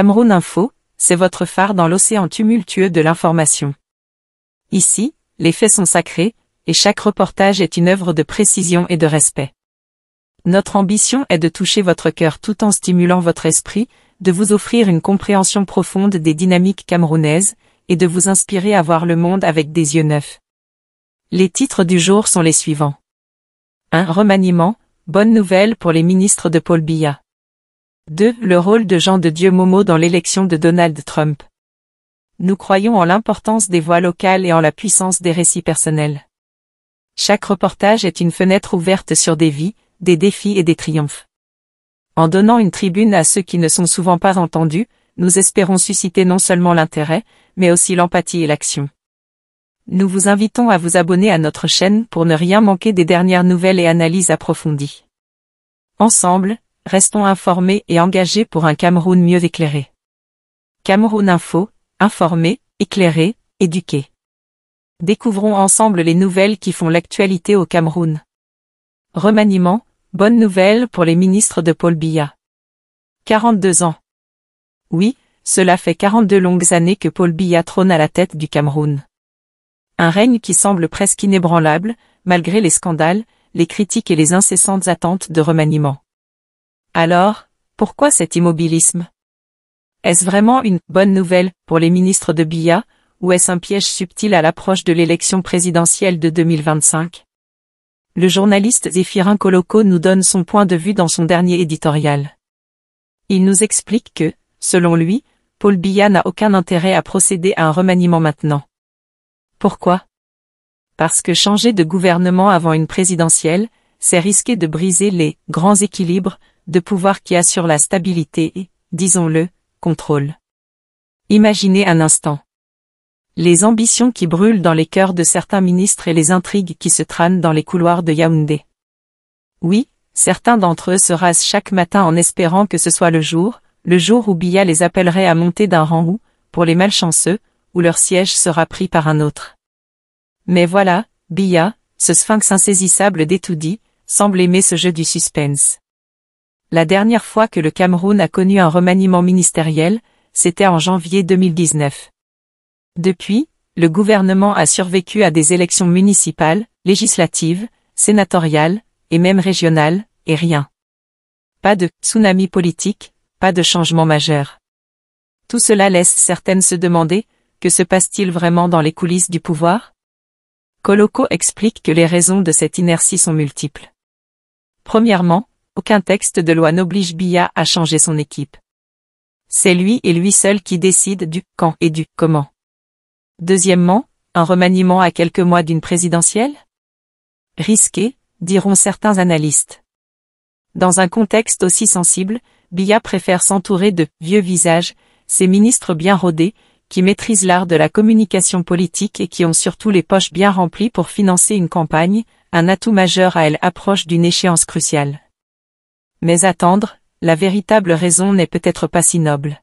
Cameroun Info, c'est votre phare dans l'océan tumultueux de l'information. Ici, les faits sont sacrés, et chaque reportage est une œuvre de précision et de respect. Notre ambition est de toucher votre cœur tout en stimulant votre esprit, de vous offrir une compréhension profonde des dynamiques camerounaises, et de vous inspirer à voir le monde avec des yeux neufs. Les titres du jour sont les suivants. Un Remaniement, bonne nouvelle pour les ministres de Paul Biya. 2. Le rôle de Jean de Dieu Momo dans l'élection de Donald Trump. Nous croyons en l'importance des voix locales et en la puissance des récits personnels. Chaque reportage est une fenêtre ouverte sur des vies, des défis et des triomphes. En donnant une tribune à ceux qui ne sont souvent pas entendus, nous espérons susciter non seulement l'intérêt, mais aussi l'empathie et l'action. Nous vous invitons à vous abonner à notre chaîne pour ne rien manquer des dernières nouvelles et analyses approfondies. Ensemble, Restons informés et engagés pour un Cameroun mieux éclairé. Cameroun Info, informé, éclairé, éduqué. Découvrons ensemble les nouvelles qui font l'actualité au Cameroun. Remaniement, bonne nouvelle pour les ministres de Paul Biya. 42 ans. Oui, cela fait 42 longues années que Paul Biya trône à la tête du Cameroun. Un règne qui semble presque inébranlable, malgré les scandales, les critiques et les incessantes attentes de remaniement. Alors, pourquoi cet immobilisme Est-ce vraiment une « bonne nouvelle » pour les ministres de Biya, ou est-ce un piège subtil à l'approche de l'élection présidentielle de 2025 Le journaliste Zéphirin Coloco nous donne son point de vue dans son dernier éditorial. Il nous explique que, selon lui, Paul Biya n'a aucun intérêt à procéder à un remaniement maintenant. Pourquoi Parce que changer de gouvernement avant une présidentielle, c'est risquer de briser les « grands équilibres » de pouvoir qui assure la stabilité et, disons-le, contrôle. Imaginez un instant. Les ambitions qui brûlent dans les cœurs de certains ministres et les intrigues qui se traînent dans les couloirs de Yaoundé. Oui, certains d'entre eux se rasent chaque matin en espérant que ce soit le jour, le jour où Billa les appellerait à monter d'un rang ou, pour les malchanceux, où leur siège sera pris par un autre. Mais voilà, Billa, ce sphinx insaisissable d'étoudi, semble aimer ce jeu du suspense. La dernière fois que le Cameroun a connu un remaniement ministériel, c'était en janvier 2019. Depuis, le gouvernement a survécu à des élections municipales, législatives, sénatoriales, et même régionales, et rien. Pas de tsunami politique, pas de changement majeur. Tout cela laisse certaines se demander, que se passe-t-il vraiment dans les coulisses du pouvoir Coloco explique que les raisons de cette inertie sont multiples. Premièrement, aucun texte de loi n'oblige Bia à changer son équipe. C'est lui et lui seul qui décide du quand et du comment. Deuxièmement, un remaniement à quelques mois d'une présidentielle Risqué, diront certains analystes. Dans un contexte aussi sensible, Bia préfère s'entourer de « vieux visages », ses ministres bien rodés, qui maîtrisent l'art de la communication politique et qui ont surtout les poches bien remplies pour financer une campagne, un atout majeur à elle approche d'une échéance cruciale. Mais attendre, la véritable raison n'est peut-être pas si noble.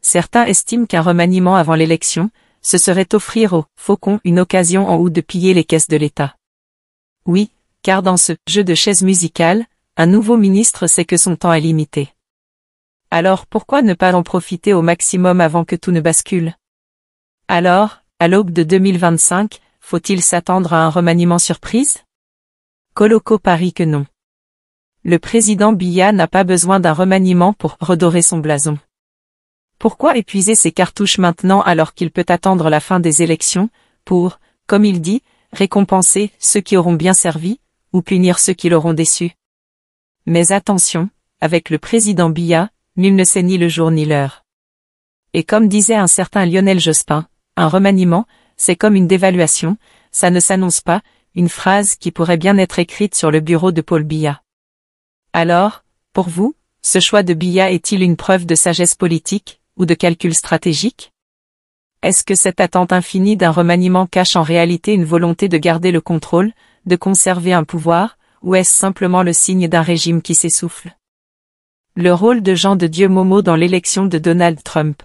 Certains estiment qu'un remaniement avant l'élection, ce serait offrir aux faucons une occasion en haut de piller les caisses de l'État. Oui, car dans ce jeu de chaises musicales, un nouveau ministre sait que son temps est limité. Alors pourquoi ne pas en profiter au maximum avant que tout ne bascule Alors, à l'aube de 2025, faut-il s'attendre à un remaniement surprise Coloco parie que non le président Biya n'a pas besoin d'un remaniement pour redorer son blason. Pourquoi épuiser ses cartouches maintenant alors qu'il peut attendre la fin des élections, pour, comme il dit, récompenser ceux qui auront bien servi, ou punir ceux qui l'auront déçu Mais attention, avec le président Biya, nul ne sait ni le jour ni l'heure. Et comme disait un certain Lionel Jospin, un remaniement, c'est comme une dévaluation, ça ne s'annonce pas, une phrase qui pourrait bien être écrite sur le bureau de Paul Biya. Alors, pour vous, ce choix de Billah est-il une preuve de sagesse politique, ou de calcul stratégique Est-ce que cette attente infinie d'un remaniement cache en réalité une volonté de garder le contrôle, de conserver un pouvoir, ou est-ce simplement le signe d'un régime qui s'essouffle Le rôle de Jean de Dieu Momo dans l'élection de Donald Trump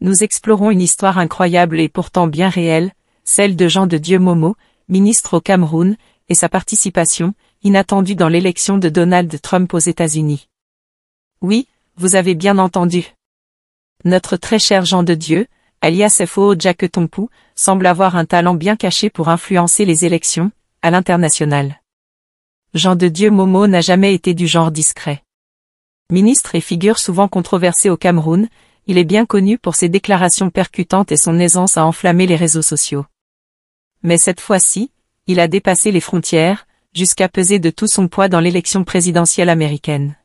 Nous explorons une histoire incroyable et pourtant bien réelle, celle de Jean de Dieu Momo, ministre au Cameroun, et sa participation, inattendu dans l'élection de Donald Trump aux États-Unis. Oui, vous avez bien entendu. Notre très cher Jean de Dieu, alias F.O. Jack Tompou, semble avoir un talent bien caché pour influencer les élections, à l'international. Jean de Dieu Momo n'a jamais été du genre discret. Ministre et figure souvent controversée au Cameroun, il est bien connu pour ses déclarations percutantes et son aisance à enflammer les réseaux sociaux. Mais cette fois-ci, il a dépassé les frontières, jusqu'à peser de tout son poids dans l'élection présidentielle américaine.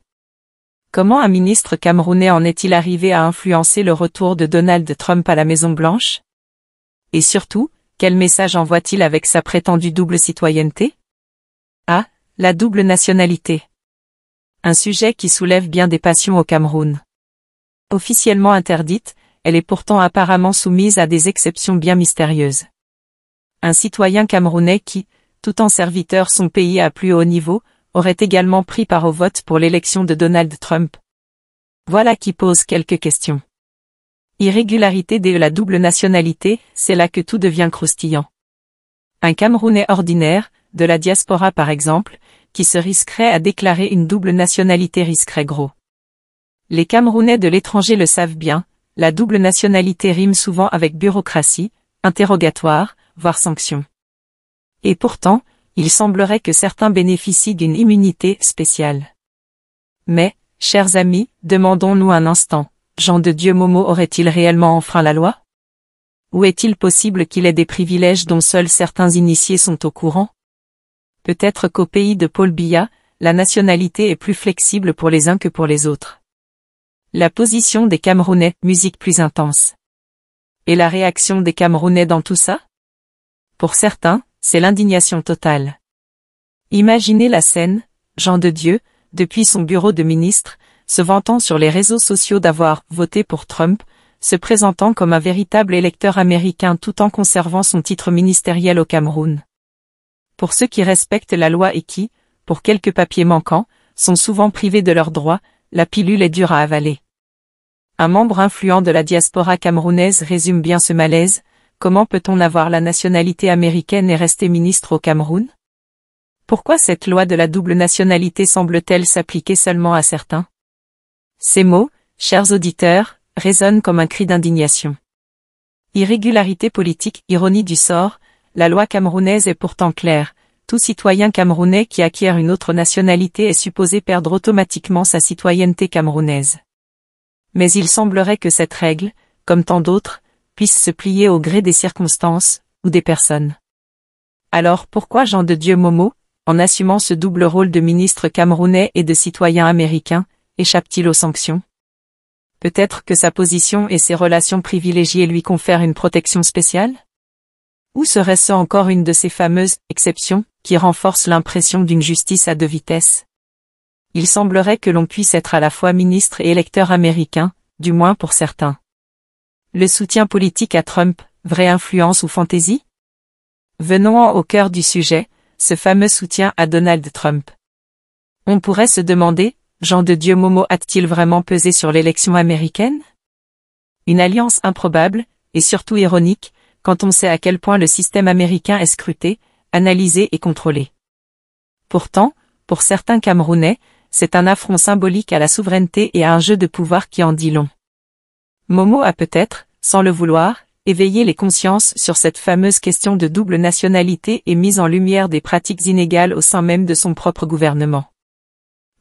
Comment un ministre camerounais en est-il arrivé à influencer le retour de Donald Trump à la Maison-Blanche Et surtout, quel message envoie-t-il avec sa prétendue double citoyenneté Ah, la double nationalité. Un sujet qui soulève bien des passions au Cameroun. Officiellement interdite, elle est pourtant apparemment soumise à des exceptions bien mystérieuses. Un citoyen camerounais qui, tout en serviteur son pays à plus haut niveau, aurait également pris part au vote pour l'élection de Donald Trump. Voilà qui pose quelques questions. Irrégularité de la double nationalité, c'est là que tout devient croustillant. Un Camerounais ordinaire, de la diaspora par exemple, qui se risquerait à déclarer une double nationalité risquerait gros. Les Camerounais de l'étranger le savent bien, la double nationalité rime souvent avec bureaucratie, interrogatoire, voire sanction. Et pourtant, il semblerait que certains bénéficient d'une immunité spéciale. Mais, chers amis, demandons-nous un instant, Jean de Dieu Momo aurait-il réellement enfreint la loi Ou est-il possible qu'il ait des privilèges dont seuls certains initiés sont au courant Peut-être qu'au pays de Paul Biya, la nationalité est plus flexible pour les uns que pour les autres. La position des Camerounais, musique plus intense. Et la réaction des Camerounais dans tout ça Pour certains, c'est l'indignation totale. Imaginez la scène, Jean de Dieu, depuis son bureau de ministre, se vantant sur les réseaux sociaux d'avoir voté pour Trump, se présentant comme un véritable électeur américain tout en conservant son titre ministériel au Cameroun. Pour ceux qui respectent la loi et qui, pour quelques papiers manquants, sont souvent privés de leurs droits, la pilule est dure à avaler. Un membre influent de la diaspora camerounaise résume bien ce malaise, Comment peut-on avoir la nationalité américaine et rester ministre au Cameroun Pourquoi cette loi de la double nationalité semble-t-elle s'appliquer seulement à certains Ces mots, chers auditeurs, résonnent comme un cri d'indignation. Irrégularité politique, ironie du sort, la loi camerounaise est pourtant claire, tout citoyen camerounais qui acquiert une autre nationalité est supposé perdre automatiquement sa citoyenneté camerounaise. Mais il semblerait que cette règle, comme tant d'autres, puisse se plier au gré des circonstances, ou des personnes. Alors pourquoi Jean de Dieu Momo, en assumant ce double rôle de ministre camerounais et de citoyen américain, échappe-t-il aux sanctions Peut-être que sa position et ses relations privilégiées lui confèrent une protection spéciale Ou serait-ce encore une de ces fameuses « exceptions » qui renforcent l'impression d'une justice à deux vitesses Il semblerait que l'on puisse être à la fois ministre et électeur américain, du moins pour certains. Le soutien politique à Trump, vraie influence ou fantaisie Venons au cœur du sujet, ce fameux soutien à Donald Trump. On pourrait se demander, Jean de Dieu Momo a-t-il vraiment pesé sur l'élection américaine Une alliance improbable, et surtout ironique, quand on sait à quel point le système américain est scruté, analysé et contrôlé. Pourtant, pour certains Camerounais, c'est un affront symbolique à la souveraineté et à un jeu de pouvoir qui en dit long. Momo a peut-être, sans le vouloir, éveiller les consciences sur cette fameuse question de double nationalité et mise en lumière des pratiques inégales au sein même de son propre gouvernement.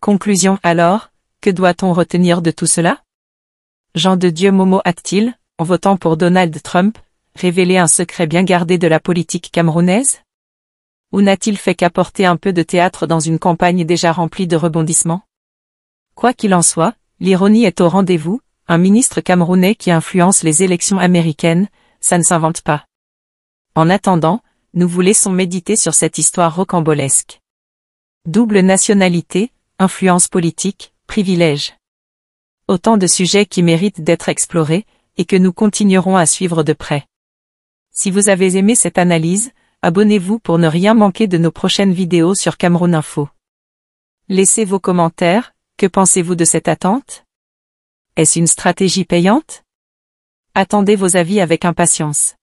Conclusion alors, que doit-on retenir de tout cela Jean de Dieu Momo a-t-il, en votant pour Donald Trump, révélé un secret bien gardé de la politique camerounaise Ou n'a-t-il fait qu'apporter un peu de théâtre dans une campagne déjà remplie de rebondissements Quoi qu'il en soit, l'ironie est au rendez-vous, un ministre camerounais qui influence les élections américaines, ça ne s'invente pas. En attendant, nous vous laissons méditer sur cette histoire rocambolesque. Double nationalité, influence politique, privilège. Autant de sujets qui méritent d'être explorés, et que nous continuerons à suivre de près. Si vous avez aimé cette analyse, abonnez-vous pour ne rien manquer de nos prochaines vidéos sur Cameroun Info. Laissez vos commentaires, que pensez-vous de cette attente est-ce une stratégie payante Attendez vos avis avec impatience.